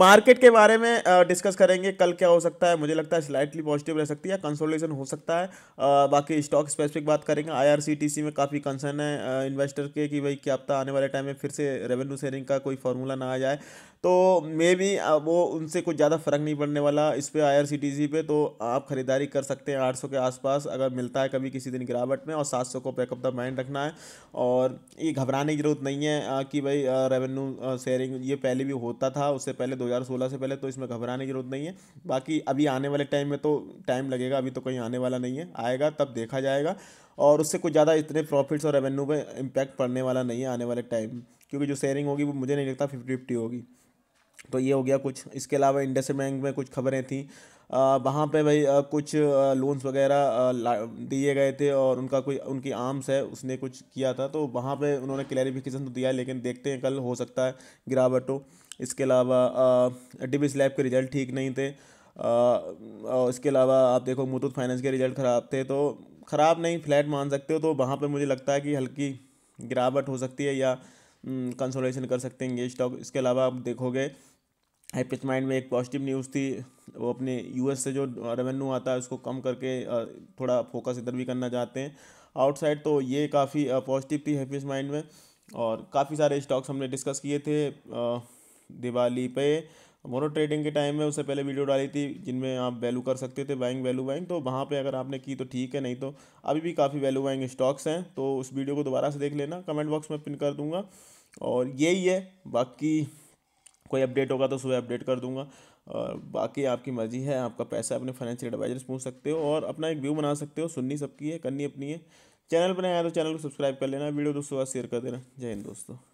market के बारे में डिस्कस करेंगे कल क्या हो सकता है मुझे लगता है स्लाइटली पॉजिटिव रह सकती है कंसोलिडेशन हो सकता है बाकी स्टॉक स्पेसिफिक बात करेंगे आईआरसीटीसी में काफ़ी कंसर्न है इन्वेस्टर के कि भाई क्या आपका आने वाले टाइम में फिर से रेवेन्यू शेयरिंग का कोई फॉर्मूला ना आ जाए तो मे भी वो उनसे कुछ ज़्यादा फर्क नहीं पड़ने वाला इस पर I R C C T पे तो आप खरीदारी कर सकते हैं 800 के आसपास अगर मिलता है कभी किसी दिन गिरावट में और 700 को बैकअप द माइंड रखना है और ये घबराने की जरूरत नहीं है कि भाई रेवेन्यू शेयरिंग ये पहले भी होता था उससे पहले 2016 से पहले तो इसमें घबराने की जरूरत नहीं है बाकी अभी आने वाले टाइम में तो टाइम लगेगा अभी तो कहीं आने वाला नहीं है आएगा तब देखा जाएगा और उससे कुछ ज़्यादा इतने प्रॉफिट्स और रेवेन्यू पर इम्पैक्ट पड़ने वाला नहीं है आने वाले टाइम क्योंकि जो शेयरिंग होगी वो मुझे नहीं लगता फिफ्टी फिफ्टी होगी तो ये हो गया कुछ इसके अलावा इंडस बैंक में कुछ खबरें थी वहाँ पे भाई कुछ लोन्स वगैरह दिए गए थे और उनका कोई उनकी आर्म्स है उसने कुछ किया था तो वहाँ पे उन्होंने क्लैरिफिकेशन तो दिया लेकिन देखते हैं कल हो सकता है गिरावटों इसके अलावा डिबिस लैब के रिज़ल्ट ठीक नहीं थे और इसके अलावा आप देखो मुथूट फाइनेंस के रिज़ल्ट ख़राब थे तो ख़राब नहीं फ्लैट मान सकते हो तो वहाँ पर मुझे लगता है कि हल्की गिरावट हो सकती है या कंसोलेशन हम्म, कर सकते हैं ये स्टॉक इसके अलावा आप देखोगे हैप्पी माइंड में एक पॉजिटिव न्यूज़ थी वो अपने यूएस से जो रेवेन्यू आता है उसको कम करके थोड़ा फोकस इधर भी करना चाहते हैं आउटसाइड तो ये काफ़ी पॉजिटिव थी हैप्पीस माइंड में और काफ़ी सारे स्टॉक्स हमने डिस्कस किए थे दिवाली पे मोनो ट्रेडिंग के टाइम में उससे पहले वीडियो डाली थी जिनमें आप वैल्यू कर सकते थे बाइंग वैल्यू बाइंग तो वहाँ पे अगर आपने की तो ठीक है नहीं तो अभी भी काफ़ी वैल्यू बाइंग स्टॉक्स हैं तो उस वीडियो को दोबारा से देख लेना कमेंट बॉक्स में पिन कर दूँगा और यही है बाकी कोई अपडेट होगा तो सुबह अपडेट कर दूँगा और बाकी आपकी मर्ज़ी है आपका पैसा अपने फाइनेंशियल एडवाइजर से पूछ सकते हो और अपना एक व्यू बना सकते हो सुननी सबकी है करनी अपनी है चैनल पर नया तो चैनल को सब्सक्राइब कर लेना वीडियो दोस्तों का शेयर कर देना जय हिंद दोस्तों